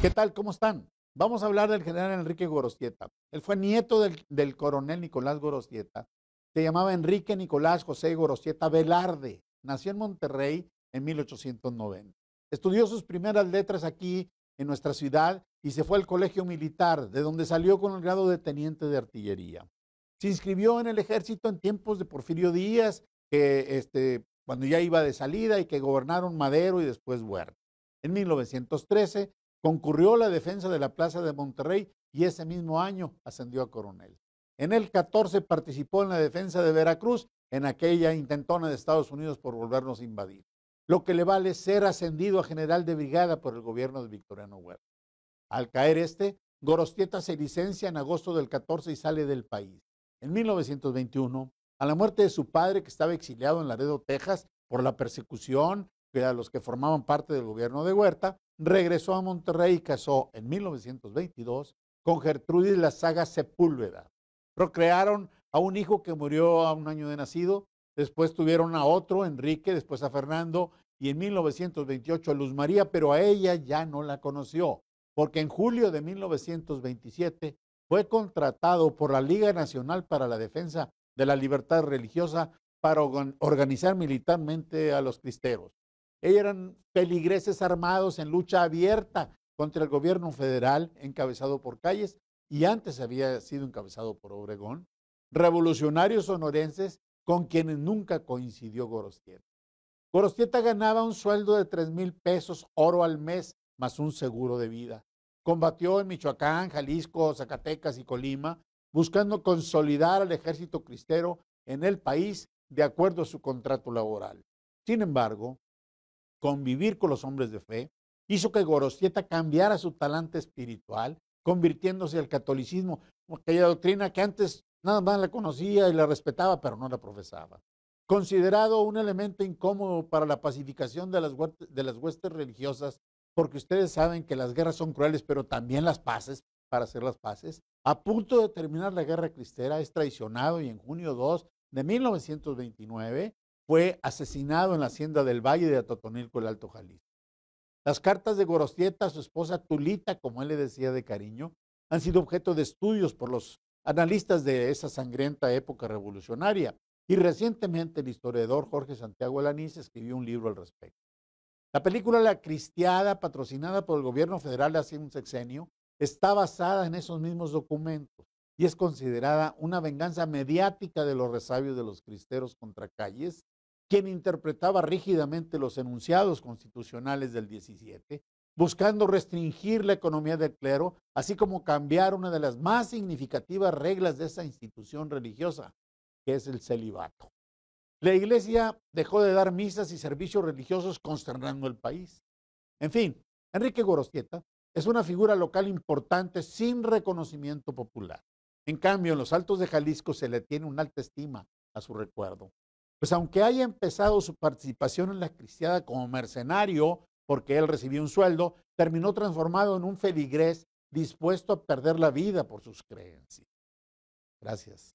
¿Qué tal? ¿Cómo están? Vamos a hablar del general Enrique Gorostieta. Él fue nieto del, coronel Nicolás Gorostieta. Se llamaba Enrique Nicolás José Gorostieta Velarde. Nació en Monterrey en 1890. Estudió sus primeras letras aquí en nuestra ciudad y se fue al colegio militar, de donde salió con el grado de teniente de artillería. Se inscribió en el ejército en tiempos de Porfirio Díaz, que este, cuando ya iba de salida y que gobernaron Madero y después Huerta. En 1913 Concurrió a la defensa de la Plaza de Monterrey y ese mismo año ascendió a coronel. En el 14 participó en la defensa de Veracruz en aquella intentona de Estados Unidos por volvernos a invadir, lo que le vale ser ascendido a general de brigada por el gobierno de Victoriano Huerta. Al caer este, Gorostieta se licencia en agosto del 14 y sale del país. En 1921, a la muerte de su padre que estaba exiliado en Laredo, Texas, por la persecución que a los que formaban parte del gobierno de Huerta, regresó a Monterrey y casó en 1922 con Gertrudis La Saga Sepúlveda. Procrearon a un hijo que murió a un año de nacido, después tuvieron a otro, Enrique, después a Fernando y en 1928 a Luz María, pero a ella ya no la conoció, porque en julio de 1927 fue contratado por la Liga Nacional para la Defensa de la Libertad Religiosa para organizar militarmente a los cristeros. Ellos eran peligreses armados en lucha abierta contra el gobierno federal encabezado por Calles y antes había sido encabezado por Obregón, revolucionarios sonorenses con quienes nunca coincidió Gorostieta. Gorostieta ganaba un sueldo de 3 mil pesos oro al mes más un seguro de vida. Combatió en Michoacán, Jalisco, Zacatecas y Colima, buscando consolidar al ejército cristero en el país de acuerdo a su contrato laboral. Sin embargo, convivir con los hombres de fe, hizo que Gorostieta cambiara su talante espiritual, convirtiéndose al catolicismo, aquella doctrina que antes nada más la conocía y la respetaba, pero no la profesaba. Considerado un elemento incómodo para la pacificación de las, de las huestes religiosas, porque ustedes saben que las guerras son crueles, pero también las paces, para hacer las paces, a punto de terminar la guerra cristera, es traicionado y en junio 2 de 1929 fue asesinado en la hacienda del Valle de Atotonilco, el Alto Jalisco. Las cartas de Gorostieta a su esposa Tulita, como él le decía de cariño, han sido objeto de estudios por los analistas de esa sangrienta época revolucionaria. Y recientemente el historiador Jorge Santiago Alaniz escribió un libro al respecto. La película La Cristiada, patrocinada por el gobierno federal hace un sexenio, está basada en esos mismos documentos y es considerada una venganza mediática de los resabios de los cristeros contra Calles quien interpretaba rígidamente los enunciados constitucionales del 17, buscando restringir la economía del clero, así como cambiar una de las más significativas reglas de esa institución religiosa, que es el celibato. La iglesia dejó de dar misas y servicios religiosos consternando el país. En fin, Enrique Gorostieta es una figura local importante sin reconocimiento popular. En cambio, en los altos de Jalisco se le tiene una alta estima a su recuerdo pues aunque haya empezado su participación en la cristiada como mercenario, porque él recibió un sueldo, terminó transformado en un feligrés dispuesto a perder la vida por sus creencias. Gracias.